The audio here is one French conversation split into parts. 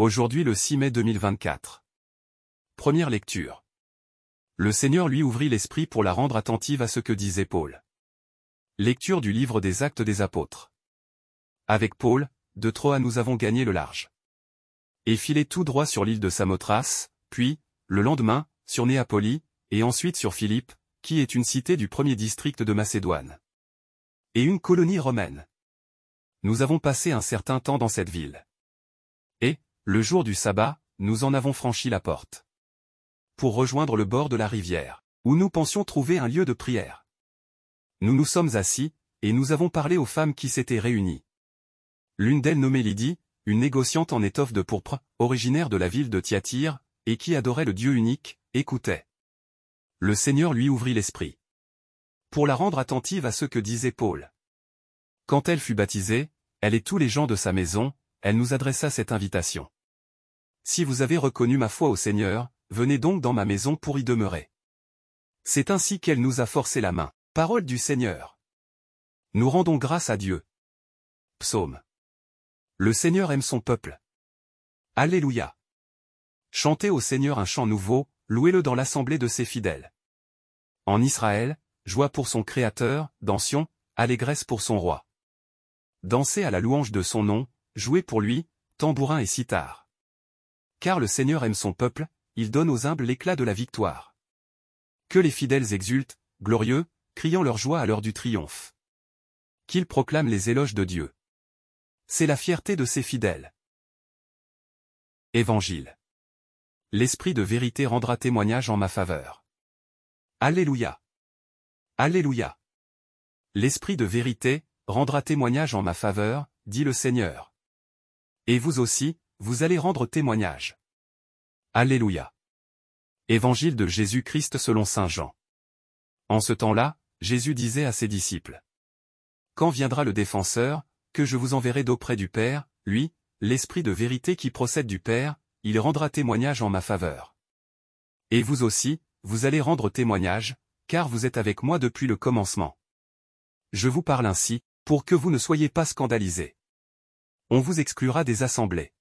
Aujourd'hui le 6 mai 2024. Première lecture. Le Seigneur lui ouvrit l'esprit pour la rendre attentive à ce que disait Paul. Lecture du livre des Actes des Apôtres. Avec Paul, de Troie, nous avons gagné le large. Et filé tout droit sur l'île de Samothrace, puis, le lendemain, sur Néapolis, et ensuite sur Philippe, qui est une cité du premier district de Macédoine. Et une colonie romaine. Nous avons passé un certain temps dans cette ville. Le jour du sabbat, nous en avons franchi la porte. Pour rejoindre le bord de la rivière, où nous pensions trouver un lieu de prière. Nous nous sommes assis, et nous avons parlé aux femmes qui s'étaient réunies. L'une d'elles nommée Lydie, une négociante en étoffe de pourpre, originaire de la ville de tiatyre et qui adorait le Dieu unique, écoutait. Le Seigneur lui ouvrit l'esprit. Pour la rendre attentive à ce que disait Paul. Quand elle fut baptisée, elle et tous les gens de sa maison, elle nous adressa cette invitation. Si vous avez reconnu ma foi au Seigneur, venez donc dans ma maison pour y demeurer. C'est ainsi qu'elle nous a forcé la main. Parole du Seigneur. Nous rendons grâce à Dieu. Psaume. Le Seigneur aime son peuple. Alléluia. Chantez au Seigneur un chant nouveau, louez-le dans l'assemblée de ses fidèles. En Israël, joie pour son Créateur, dans allégresse pour son roi. Dansez à la louange de son nom, jouez pour lui, tambourin et sitar. Car le Seigneur aime son peuple, il donne aux humbles l'éclat de la victoire. Que les fidèles exultent, glorieux, criant leur joie à l'heure du triomphe. Qu'ils proclament les éloges de Dieu. C'est la fierté de ses fidèles. Évangile. L'Esprit de vérité rendra témoignage en ma faveur. Alléluia. Alléluia. L'Esprit de vérité rendra témoignage en ma faveur, dit le Seigneur. Et vous aussi, vous allez rendre témoignage. Alléluia. Évangile de Jésus-Christ selon Saint Jean. En ce temps-là, Jésus disait à ses disciples. Quand viendra le défenseur, que je vous enverrai d'auprès du Père, lui, l'Esprit de vérité qui procède du Père, il rendra témoignage en ma faveur. Et vous aussi, vous allez rendre témoignage, car vous êtes avec moi depuis le commencement. Je vous parle ainsi, pour que vous ne soyez pas scandalisés. On vous exclura des assemblées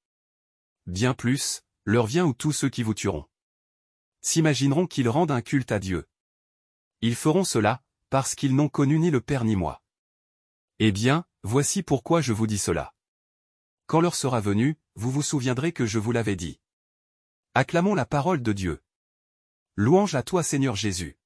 bien plus, leur vient ou tous ceux qui vous tueront. S'imagineront qu'ils rendent un culte à Dieu. Ils feront cela, parce qu'ils n'ont connu ni le Père ni moi. Eh bien, voici pourquoi je vous dis cela. Quand l'heure sera venue, vous vous souviendrez que je vous l'avais dit. Acclamons la parole de Dieu. Louange à toi Seigneur Jésus.